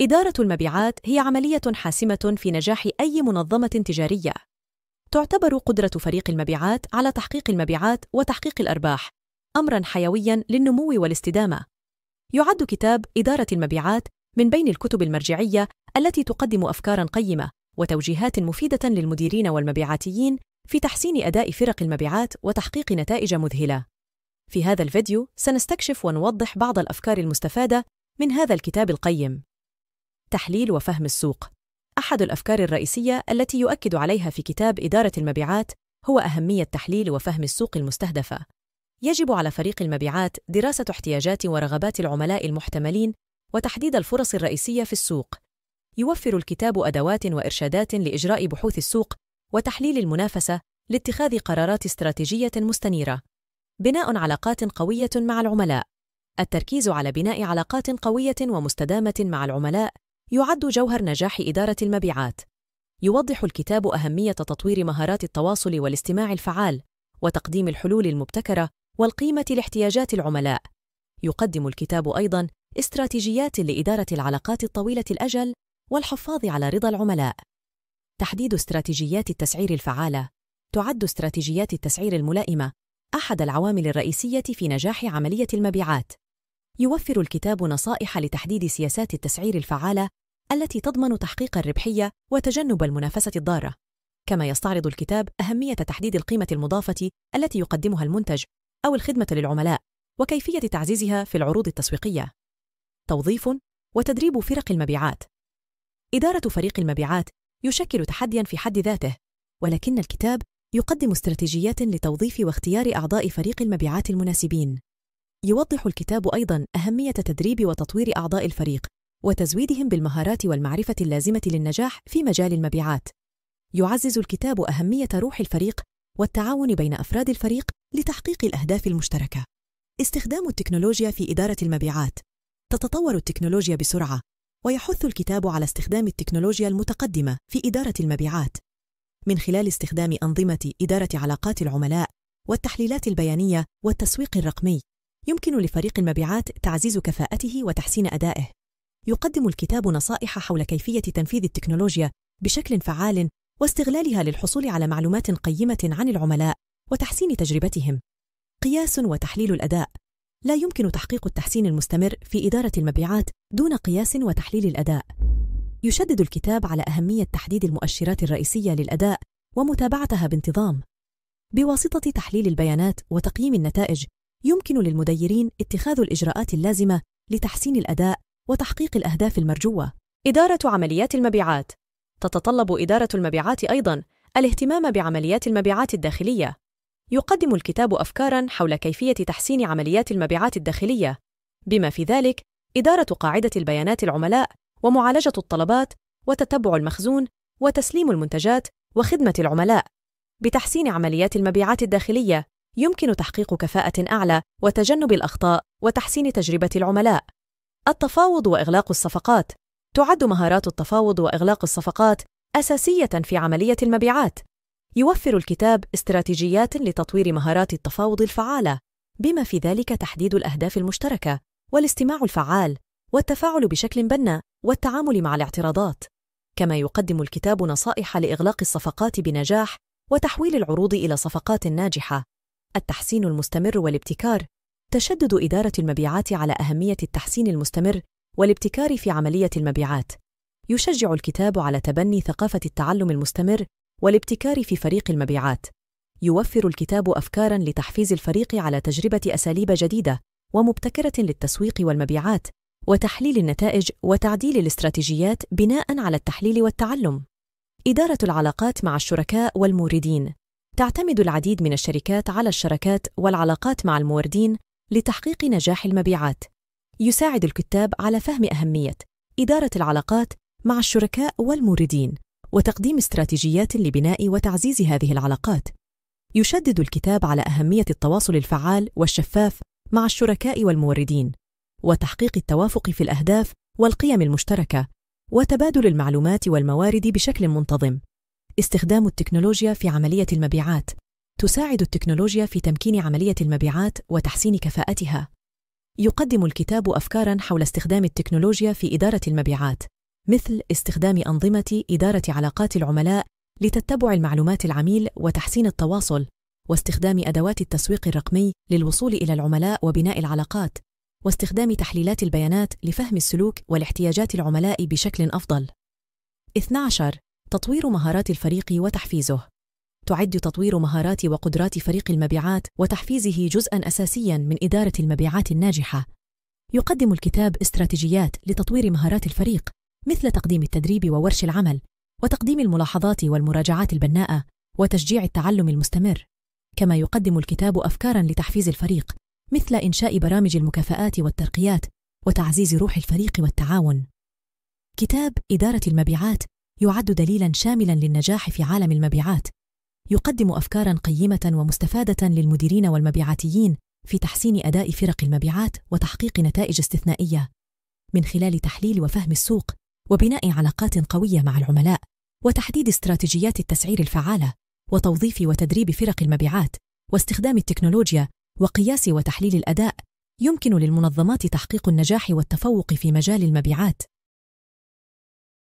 إدارة المبيعات هي عملية حاسمة في نجاح أي منظمة تجارية. تعتبر قدرة فريق المبيعات على تحقيق المبيعات وتحقيق الأرباح أمرًا حيويًا للنمو والاستدامة. يعد كتاب إدارة المبيعات من بين الكتب المرجعية التي تقدم أفكارًا قيمة وتوجيهات مفيدة للمديرين والمبيعاتيين في تحسين أداء فرق المبيعات وتحقيق نتائج مذهلة. في هذا الفيديو سنستكشف ونوضح بعض الأفكار المستفادة من هذا الكتاب القيم. تحليل وفهم السوق أحد الأفكار الرئيسية التي يؤكد عليها في كتاب إدارة المبيعات هو أهمية تحليل وفهم السوق المستهدفة. يجب على فريق المبيعات دراسة احتياجات ورغبات العملاء المحتملين وتحديد الفرص الرئيسية في السوق. يوفر الكتاب أدوات وإرشادات لإجراء بحوث السوق وتحليل المنافسة لاتخاذ قرارات استراتيجية مستنيرة. بناء علاقات قوية مع العملاء التركيز على بناء علاقات قوية ومستدامة مع العملاء يعد جوهر نجاح إدارة المبيعات. يوضح الكتاب أهمية تطوير مهارات التواصل والاستماع الفعال، وتقديم الحلول المبتكرة والقيمة لاحتياجات العملاء. يقدم الكتاب أيضاً استراتيجيات لإدارة العلاقات الطويلة الأجل والحفاظ على رضا العملاء. تحديد استراتيجيات التسعير الفعالة تعد استراتيجيات التسعير الملائمة أحد العوامل الرئيسية في نجاح عملية المبيعات. يوفر الكتاب نصائح لتحديد سياسات التسعير الفعالة التي تضمن تحقيق الربحية وتجنب المنافسة الضارة. كما يستعرض الكتاب أهمية تحديد القيمة المضافة التي يقدمها المنتج أو الخدمة للعملاء وكيفية تعزيزها في العروض التسويقية. توظيف وتدريب فرق المبيعات إدارة فريق المبيعات يشكل تحدياً في حد ذاته، ولكن الكتاب يقدم استراتيجيات لتوظيف واختيار أعضاء فريق المبيعات المناسبين. يوضح الكتاب أيضاً أهمية تدريب وتطوير أعضاء الفريق وتزويدهم بالمهارات والمعرفة اللازمة للنجاح في مجال المبيعات. يعزز الكتاب أهمية روح الفريق والتعاون بين أفراد الفريق لتحقيق الأهداف المشتركة. استخدام التكنولوجيا في إدارة المبيعات تتطور التكنولوجيا بسرعة، ويحث الكتاب على استخدام التكنولوجيا المتقدمة في إدارة المبيعات. من خلال استخدام أنظمة إدارة علاقات العملاء والتحليلات البيانية والتسويق الرقمي، يمكن لفريق المبيعات تعزيز كفاءته وتحسين أدائه. يقدم الكتاب نصائح حول كيفية تنفيذ التكنولوجيا بشكل فعال واستغلالها للحصول على معلومات قيمة عن العملاء وتحسين تجربتهم. قياس وتحليل الأداء لا يمكن تحقيق التحسين المستمر في إدارة المبيعات دون قياس وتحليل الأداء. يشدد الكتاب على أهمية تحديد المؤشرات الرئيسية للأداء ومتابعتها بانتظام. بواسطة تحليل البيانات وتقييم النتائج، يمكن للمديرين اتخاذ الإجراءات اللازمة لتحسين الأداء وتحقيق الأهداف المرجوة إدارة عمليات المبيعات تتطلب إدارة المبيعات أيضاً الاهتمام بعمليات المبيعات الداخلية يقدم الكتاب أفكاراً حول كيفية تحسين عمليات المبيعات الداخلية بما في ذلك إدارة قاعدة البيانات العملاء ومعالجة الطلبات وتتبع المخزون وتسليم المنتجات وخدمة العملاء بتحسين عمليات المبيعات الداخلية يمكن تحقيق كفاءة أعلى وتجنب الأخطاء وتحسين تجربة العملاء التفاوض وإغلاق الصفقات تعد مهارات التفاوض وإغلاق الصفقات أساسية في عملية المبيعات. يوفر الكتاب استراتيجيات لتطوير مهارات التفاوض الفعالة، بما في ذلك تحديد الأهداف المشتركة، والاستماع الفعال، والتفاعل بشكل بناء، والتعامل مع الاعتراضات. كما يقدم الكتاب نصائح لإغلاق الصفقات بنجاح وتحويل العروض إلى صفقات ناجحة. التحسين المستمر والابتكار تشدد إدارة المبيعات على أهمية التحسين المستمر والابتكار في عملية المبيعات. يشجع الكتاب على تبني ثقافة التعلم المستمر والابتكار في فريق المبيعات. يوفر الكتاب أفكارًا لتحفيز الفريق على تجربة أساليب جديدة ومبتكرة للتسويق والمبيعات، وتحليل النتائج وتعديل الاستراتيجيات بناءً على التحليل والتعلم. إدارة العلاقات مع الشركاء والموردين تعتمد العديد من الشركات على الشراكات والعلاقات مع الموردين لتحقيق نجاح المبيعات يساعد الكتاب على فهم أهمية إدارة العلاقات مع الشركاء والموردين وتقديم استراتيجيات لبناء وتعزيز هذه العلاقات يشدد الكتاب على أهمية التواصل الفعال والشفاف مع الشركاء والموردين وتحقيق التوافق في الأهداف والقيم المشتركة وتبادل المعلومات والموارد بشكل منتظم استخدام التكنولوجيا في عملية المبيعات تساعد التكنولوجيا في تمكين عملية المبيعات وتحسين كفاءتها. يقدم الكتاب أفكاراً حول استخدام التكنولوجيا في إدارة المبيعات، مثل استخدام أنظمة إدارة علاقات العملاء لتتبع المعلومات العميل وتحسين التواصل، واستخدام أدوات التسويق الرقمي للوصول إلى العملاء وبناء العلاقات، واستخدام تحليلات البيانات لفهم السلوك والاحتياجات العملاء بشكل أفضل. 12. تطوير مهارات الفريق وتحفيزه تعد تطوير مهارات وقدرات فريق المبيعات وتحفيزه جزءا أساسيا من إدارة المبيعات الناجحة. يقدم الكتاب استراتيجيات لتطوير مهارات الفريق مثل تقديم التدريب وورش العمل وتقديم الملاحظات والمراجعات البناءة وتشجيع التعلم المستمر. كما يقدم الكتاب أفكارا لتحفيز الفريق مثل إنشاء برامج المكافآت والترقيات وتعزيز روح الفريق والتعاون. كتاب إدارة المبيعات يعد دليلا شاملا للنجاح في عالم المبيعات يقدم أفكارا قيمة ومستفادة للمديرين والمبيعاتيين في تحسين أداء فرق المبيعات وتحقيق نتائج استثنائية من خلال تحليل وفهم السوق وبناء علاقات قوية مع العملاء وتحديد استراتيجيات التسعير الفعالة وتوظيف وتدريب فرق المبيعات واستخدام التكنولوجيا وقياس وتحليل الأداء يمكن للمنظمات تحقيق النجاح والتفوق في مجال المبيعات